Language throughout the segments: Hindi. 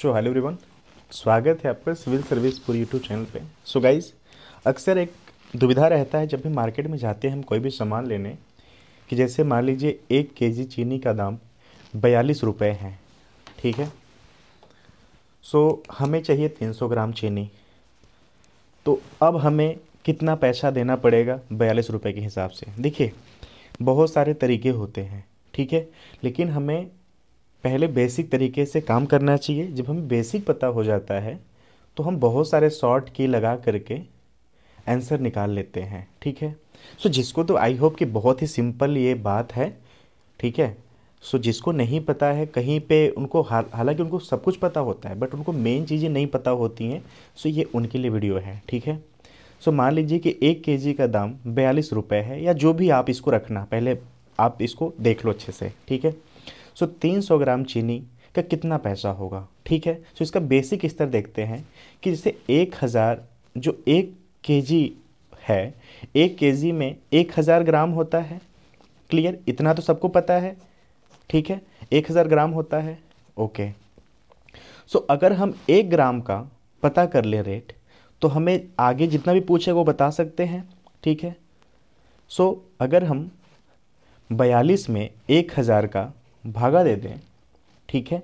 सो हेलो एवरीवन स्वागत है आपका सिविल सर्विस पूरी यूट्यूब चैनल पे सो गाइस अक्सर एक दुविधा रहता है जब भी मार्केट में जाते हैं हम कोई भी सामान लेने कि जैसे मान लीजिए एक जी चीनी का दाम बयालीस रुपये है ठीक है सो so, हमें चाहिए तीन सौ ग्राम चीनी तो अब हमें कितना पैसा देना पड़ेगा बयालीस रुपये के हिसाब से देखिए बहुत सारे तरीके होते हैं ठीक है लेकिन हमें पहले बेसिक तरीके से काम करना चाहिए जब हमें बेसिक पता हो जाता है तो हम बहुत सारे शॉर्ट की लगा करके आंसर निकाल लेते हैं ठीक है सो so, जिसको तो आई होप कि बहुत ही सिंपल ये बात है ठीक है सो so, जिसको नहीं पता है कहीं पे उनको हा हालांकि उनको सब कुछ पता होता है बट उनको मेन चीज़ें नहीं पता होती हैं सो so ये उनके लिए वीडियो है ठीक है सो so, मान लीजिए कि एक के का दाम बयालीस रुपये है या जो भी आप इसको रखना पहले आप इसको देख लो अच्छे से ठीक है सो तीन सौ ग्राम चीनी का कितना पैसा होगा ठीक है सो इसका बेसिक स्तर देखते हैं कि जैसे एक हज़ार जो एक के जी है एक के जी में एक हज़ार ग्राम होता है क्लियर इतना तो सबको पता है ठीक है एक हज़ार ग्राम होता है ओके सो अगर हम एक ग्राम का पता कर लें रेट तो हमें आगे जितना भी पूछे वो बता सकते हैं ठीक है सो अगर हम बयालीस में एक हज़ार का भागा दे दें ठीक है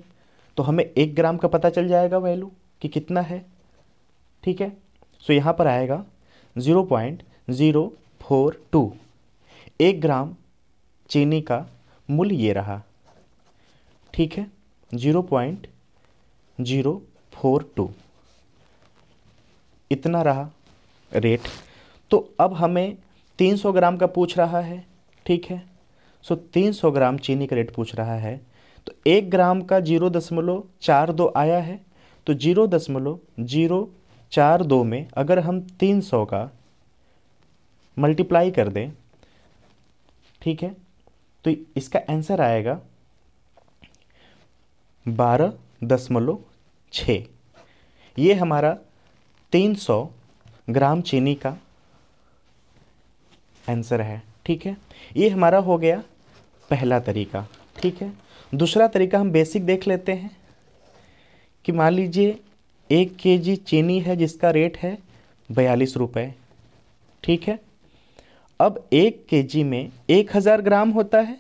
तो हमें एक ग्राम का पता चल जाएगा वैल्यू कि कितना है ठीक है सो so, यहाँ पर आएगा zero point zero four two एक ग्राम चीनी का मूल्य ये रहा ठीक है zero point zero four two इतना रहा रेट तो अब हमें तीन सौ ग्राम का पूछ रहा है ठीक है सो तीन सौ ग्राम चीनी का रेट पूछ रहा है तो एक ग्राम का जीरो दशमलव चार दो आया है तो जीरो दशमलव जीरो चार दो में अगर हम तीन सौ का मल्टीप्लाई कर दें ठीक है तो इसका आंसर आएगा बारह दशमलव छः ये हमारा तीन सौ ग्राम चीनी का आंसर है ठीक है ये हमारा हो गया पहला तरीका ठीक है दूसरा तरीका हम बेसिक देख लेते हैं कि मान लीजिए एक के जी चीनी है जिसका रेट है बयालीस रुपये ठीक है अब एक के जी में एक हज़ार ग्राम होता है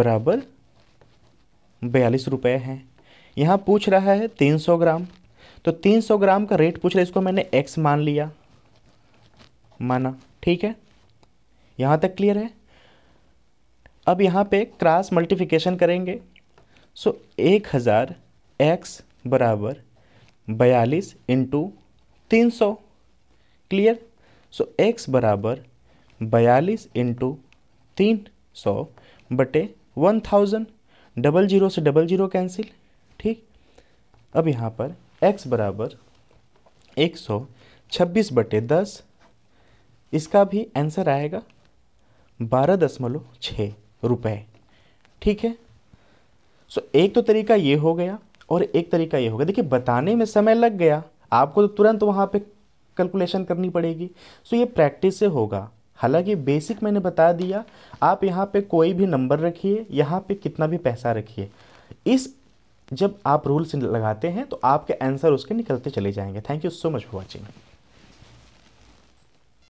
बराबर बयालीस रुपये हैं यहाँ पूछ रहा है तीन सौ ग्राम तो तीन सौ ग्राम का रेट पूछ रहा है इसको मैंने एक्स मान लिया माना ठीक है यहाँ तक क्लियर है अब यहाँ पे क्रॉस मल्टीप्लिकेशन करेंगे सो एक हज़ार एक्स बराबर बयालीस इंटू तीन सौ क्लियर सो एक्स बराबर बयालीस इंटू तीन सौ बटे वन थाउजेंड डबल जीरो से डबल जीरो कैंसिल ठीक अब यहाँ पर एक्स बराबर एक सौ छब्बीस बटे दस इसका भी आंसर आएगा बारह दशमलव छः रुपए ठीक है सो एक तो तरीका ये हो गया और एक तरीका ये हो गया देखिए बताने में समय लग गया आपको तो तुरंत वहाँ पे कैलकुलेशन करनी पड़ेगी सो ये प्रैक्टिस से होगा हालांकि बेसिक मैंने बता दिया आप यहाँ पे कोई भी नंबर रखिए यहाँ पे कितना भी पैसा रखिए इस जब आप रूल्स लगाते हैं तो आपके आंसर उसके निकलते चले जाएंगे thank you so much for watching